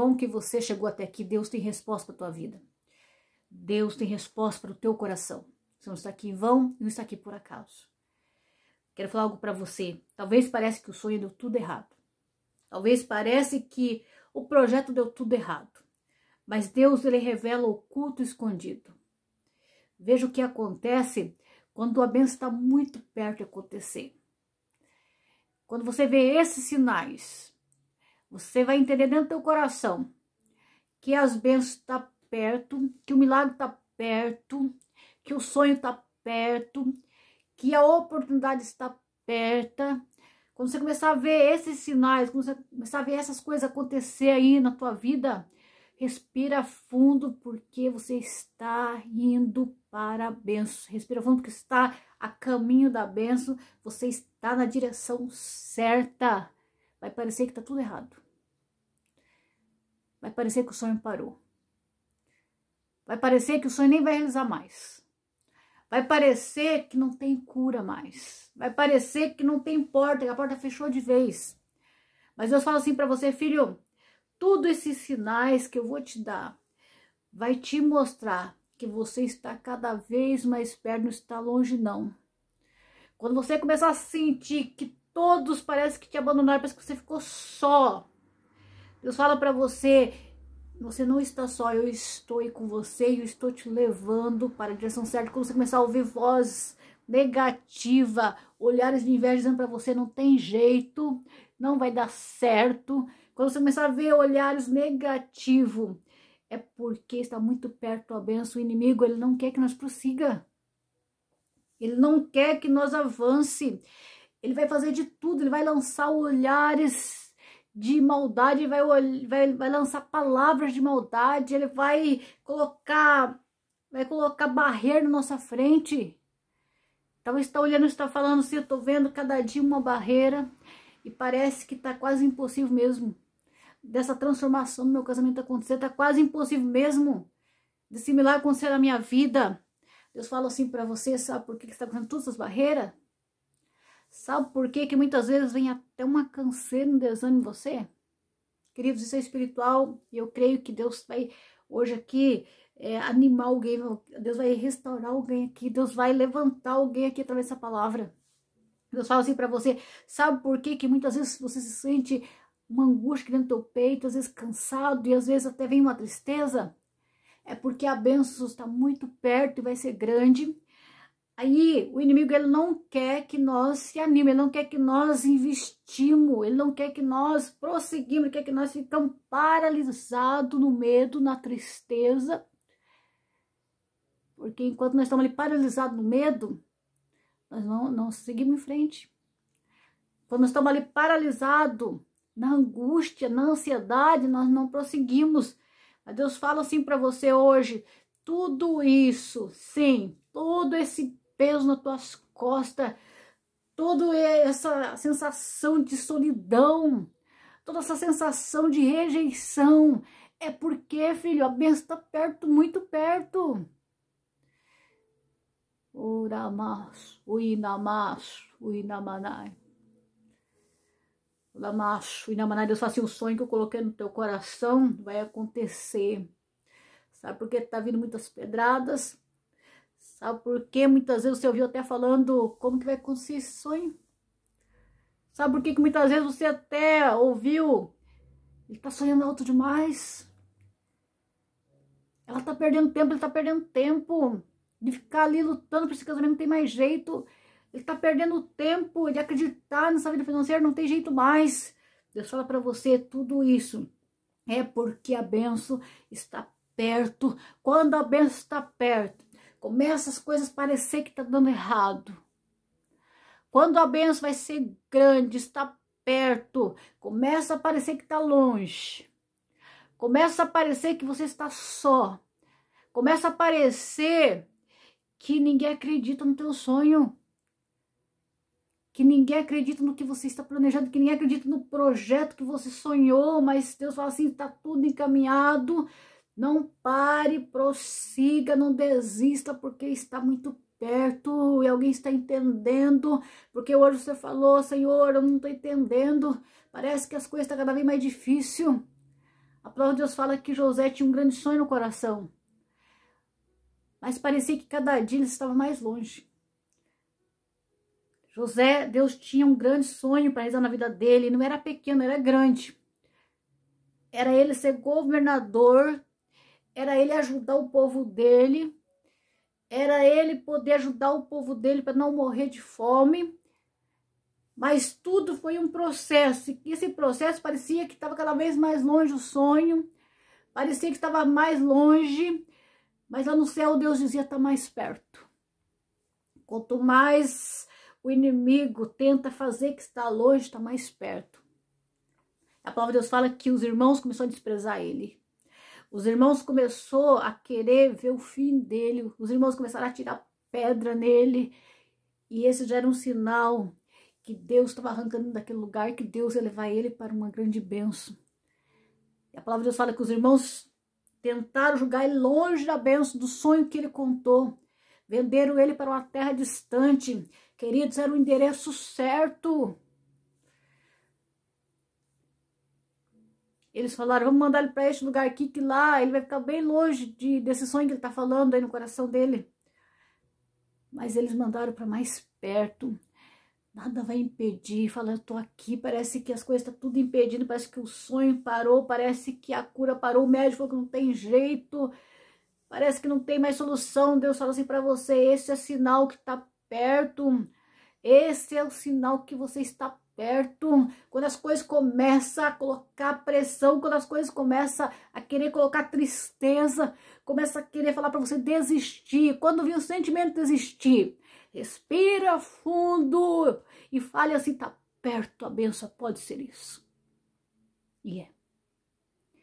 bom que você chegou até aqui, Deus tem resposta para a tua vida. Deus tem resposta para o teu coração. Você não está aqui em vão, não está aqui por acaso. Quero falar algo para você. Talvez pareça que o sonho deu tudo errado. Talvez pareça que o projeto deu tudo errado. Mas Deus ele revela o oculto escondido. Veja o que acontece quando a benção está muito perto de acontecer. Quando você vê esses sinais, você vai entender dentro do teu coração que as bênçãos estão tá perto, que o milagre está perto, que o sonho está perto, que a oportunidade está perta. Quando você começar a ver esses sinais, quando você começar a ver essas coisas acontecer aí na tua vida, respira fundo porque você está indo para a benção. Respira fundo porque está a caminho da benção, você está na direção certa. Vai parecer que está tudo errado vai parecer que o sonho parou. Vai parecer que o sonho nem vai realizar mais. Vai parecer que não tem cura mais. Vai parecer que não tem porta, que a porta fechou de vez. Mas Deus fala assim para você, filho, todos esses sinais que eu vou te dar vai te mostrar que você está cada vez mais perto, não está longe não. Quando você começar a sentir que todos parecem que te abandonaram, parece que você ficou só, Deus fala para você, você não está só, eu estou aí com você e eu estou te levando para a direção certa. Quando você começar a ouvir voz negativa, olhares de inveja dizendo para você não tem jeito, não vai dar certo. Quando você começar a ver olhares negativos, é porque está muito perto a benção. O inimigo ele não quer que nós prossiga. Ele não quer que nós avance. Ele vai fazer de tudo, ele vai lançar olhares de maldade, vai, vai, vai lançar palavras de maldade, ele vai colocar, vai colocar barreira na nossa frente. Então está olhando, está falando, se assim, eu estou vendo cada dia uma barreira e parece que está quase impossível mesmo. Dessa transformação no meu casamento acontecer, está quase impossível mesmo. Desse milagre acontecer na minha vida. Deus fala assim para você, sabe por que está acontecendo todas essas barreiras? Sabe por que que muitas vezes vem até uma canseira, no desânimo em você? Queridos, isso é espiritual e eu creio que Deus vai hoje aqui é, animar alguém, Deus vai restaurar alguém aqui, Deus vai levantar alguém aqui através dessa palavra. Deus fala assim para você, sabe por que que muitas vezes você se sente uma angústia dentro do teu peito, às vezes cansado e às vezes até vem uma tristeza? É porque a bênção está muito perto e vai ser grande Aí o inimigo ele não quer que nós se anime, ele não quer que nós investimos, ele não quer que nós prosseguimos, ele quer que nós ficamos paralisados no medo, na tristeza. Porque enquanto nós estamos ali paralisados no medo, nós não, não seguimos em frente. Quando nós estamos ali paralisados na angústia, na ansiedade, nós não prosseguimos. Mas Deus fala assim para você hoje, tudo isso, sim, todo esse peso nas tuas costas, toda essa sensação de solidão, toda essa sensação de rejeição. É porque, filho, a bênção está perto, muito perto. Uramaço, uinamaço, uinamanai. Uramaço, uinamanai. Deus fala assim, o sonho que eu coloquei no teu coração vai acontecer. Sabe por que está vindo muitas pedradas? Sabe por que muitas vezes você ouviu até falando como que vai acontecer esse sonho? Sabe por que, que muitas vezes você até ouviu ele tá sonhando alto demais? Ela tá perdendo tempo, ele tá perdendo tempo de ficar ali lutando para esse casamento, não tem mais jeito. Ele tá perdendo tempo de acreditar nessa vida financeira, não tem jeito mais. Deus fala para você tudo isso. É porque a benção está perto. Quando a benção está perto, Começa as coisas a parecer que está dando errado. Quando a benção vai ser grande, está perto, começa a parecer que está longe. Começa a parecer que você está só. Começa a parecer que ninguém acredita no teu sonho. Que ninguém acredita no que você está planejando, que ninguém acredita no projeto que você sonhou, mas Deus fala assim, está tudo encaminhado, não pare, prossiga, não desista, porque está muito perto e alguém está entendendo, porque hoje você falou, Senhor, eu não estou entendendo, parece que as coisas estão tá cada vez mais difíceis. A palavra de Deus fala que José tinha um grande sonho no coração, mas parecia que cada dia ele estava mais longe. José, Deus tinha um grande sonho para realizar na vida dele, não era pequeno, era grande. Era ele ser governador era ele ajudar o povo dele, era ele poder ajudar o povo dele para não morrer de fome. Mas tudo foi um processo, e esse processo parecia que estava cada vez mais longe o sonho, parecia que estava mais longe, mas lá no céu Deus dizia está mais perto. Quanto mais o inimigo tenta fazer que está longe, está mais perto. A palavra de Deus fala que os irmãos começaram a desprezar ele. Os irmãos começou a querer ver o fim dele, os irmãos começaram a tirar pedra nele, e esse já era um sinal que Deus estava arrancando daquele lugar, que Deus ia levar ele para uma grande benção. E a palavra de Deus fala que os irmãos tentaram julgar ele longe da benção do sonho que ele contou. Venderam ele para uma terra distante. Queridos, era o endereço certo. Eles falaram, vamos mandar ele para este lugar aqui, que lá ele vai ficar bem longe de, desse sonho que ele está falando aí no coração dele. Mas eles mandaram para mais perto. Nada vai impedir. Fala, eu tô aqui, parece que as coisas estão tá tudo impedindo, parece que o sonho parou, parece que a cura parou, o médico falou que não tem jeito, parece que não tem mais solução. Deus falou assim para você, esse é sinal que está perto. Esse é o sinal que você está quando as coisas começam a colocar pressão, quando as coisas começam a querer colocar tristeza, começa a querer falar para você desistir, quando vem o sentimento de desistir, respira fundo e fale assim, tá perto, a benção pode ser isso. E yeah. é.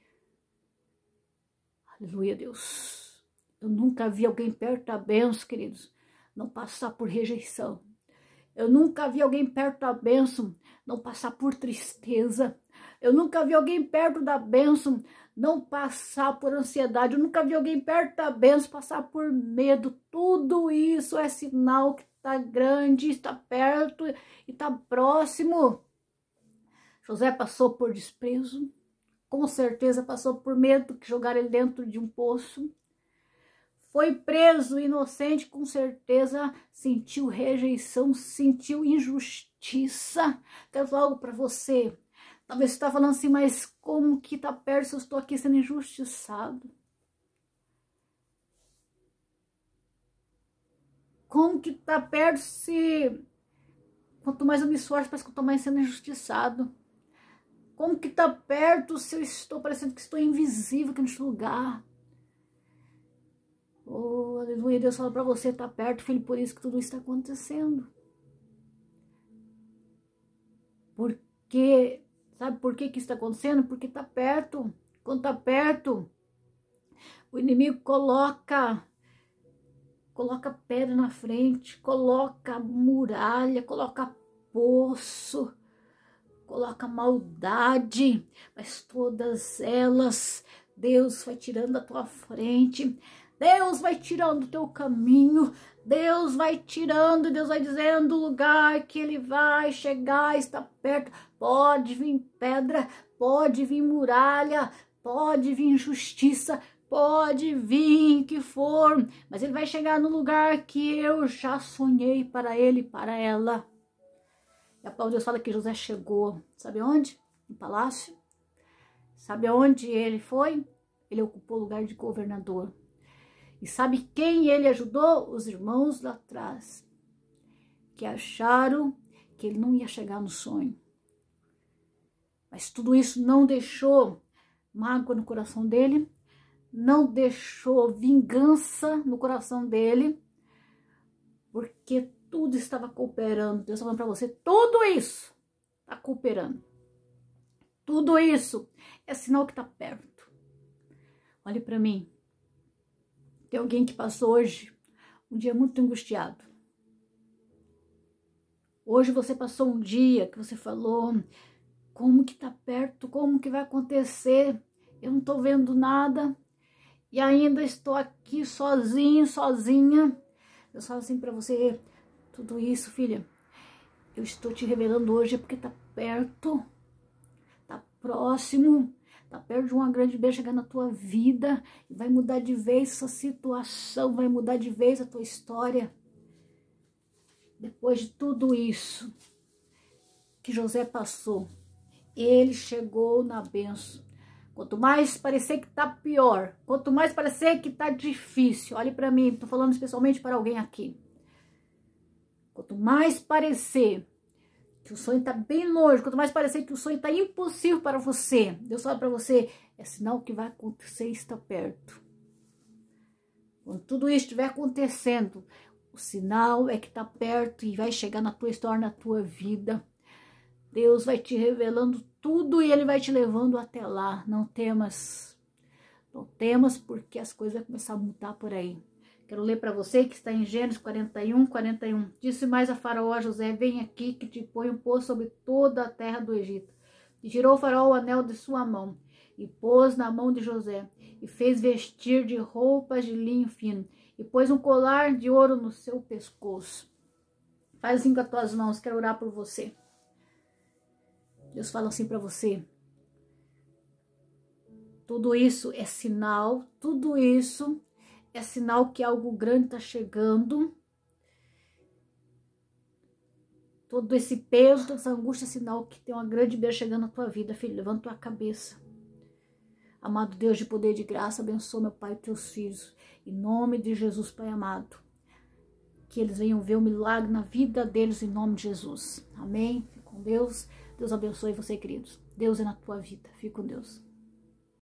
Aleluia, Deus. Eu nunca vi alguém perto da benção, queridos, não passar por rejeição, eu nunca vi alguém perto da bênção não passar por tristeza. Eu nunca vi alguém perto da bênção não passar por ansiedade. Eu nunca vi alguém perto da bênção passar por medo. Tudo isso é sinal que está grande, está perto e está próximo. José passou por desprezo, com certeza passou por medo que jogaram ele dentro de um poço foi preso, inocente, com certeza sentiu rejeição, sentiu injustiça. Quero falar algo para você. Talvez você está falando assim, mas como que tá perto se eu estou aqui sendo injustiçado? Como que tá perto se quanto mais eu me esforço, parece que eu estou mais sendo injustiçado? Como que tá perto se eu estou parecendo que estou invisível aqui neste lugar? Oh, aleluia, Deus fala para você, tá perto, filho, por isso que tudo está acontecendo. Porque, sabe por que que está acontecendo? Porque tá perto. Quando tá perto, o inimigo coloca coloca pedra na frente, coloca muralha, coloca poço, coloca maldade, mas todas elas Deus vai tirando da tua frente Deus vai tirando o teu caminho, Deus vai tirando, Deus vai dizendo o lugar que ele vai chegar, está perto. Pode vir pedra, pode vir muralha, pode vir injustiça, pode vir que for, mas ele vai chegar no lugar que eu já sonhei para ele e para ela. E a Paulo Deus fala que José chegou, sabe onde? No palácio. Sabe aonde ele foi? Ele ocupou o lugar de governador. E sabe quem ele ajudou? Os irmãos lá atrás, que acharam que ele não ia chegar no sonho. Mas tudo isso não deixou mágoa no coração dele, não deixou vingança no coração dele, porque tudo estava cooperando. Deus tá falando para você, tudo isso está cooperando. Tudo isso é sinal que está perto. Olhe para mim, tem alguém que passou hoje um dia muito angustiado. Hoje você passou um dia que você falou, como que tá perto, como que vai acontecer, eu não tô vendo nada, e ainda estou aqui sozinho, sozinha. Eu falo assim para você, tudo isso, filha, eu estou te revelando hoje é porque tá perto, tá próximo, Tá perto de uma grande bênção chegar na tua vida e vai mudar de vez essa situação, vai mudar de vez a tua história. Depois de tudo isso que José passou, ele chegou na benção. Quanto mais parecer que tá pior, quanto mais parecer que tá difícil, olhe para mim, tô falando especialmente para alguém aqui. Quanto mais parecer que o sonho está bem longe, quanto mais parecer que o sonho está impossível para você, Deus fala para você, é sinal que vai acontecer está perto. Quando tudo isso estiver acontecendo, o sinal é que está perto e vai chegar na tua história, na tua vida. Deus vai te revelando tudo e Ele vai te levando até lá. Não temas, não temas porque as coisas vão começar a mudar por aí. Quero ler para você que está em Gênesis 41, 41. Disse mais a Faraó a José: Vem aqui que te ponho pôr sobre toda a terra do Egito. E tirou o Faraó o anel de sua mão e pôs na mão de José e fez vestir de roupas de linho fino e pôs um colar de ouro no seu pescoço. Faz assim com as tuas mãos, quero orar por você. Deus fala assim para você. Tudo isso é sinal, tudo isso é sinal que algo grande está chegando. Todo esse peso, essa angústia é sinal que tem uma grande bênção chegando na tua vida, filho. Levanta tua cabeça. Amado Deus de poder e de graça, abençoa meu Pai e teus filhos. Em nome de Jesus, Pai amado. Que eles venham ver o milagre na vida deles, em nome de Jesus. Amém. Fique com Deus. Deus abençoe você, queridos. Deus é na tua vida. Fique com Deus.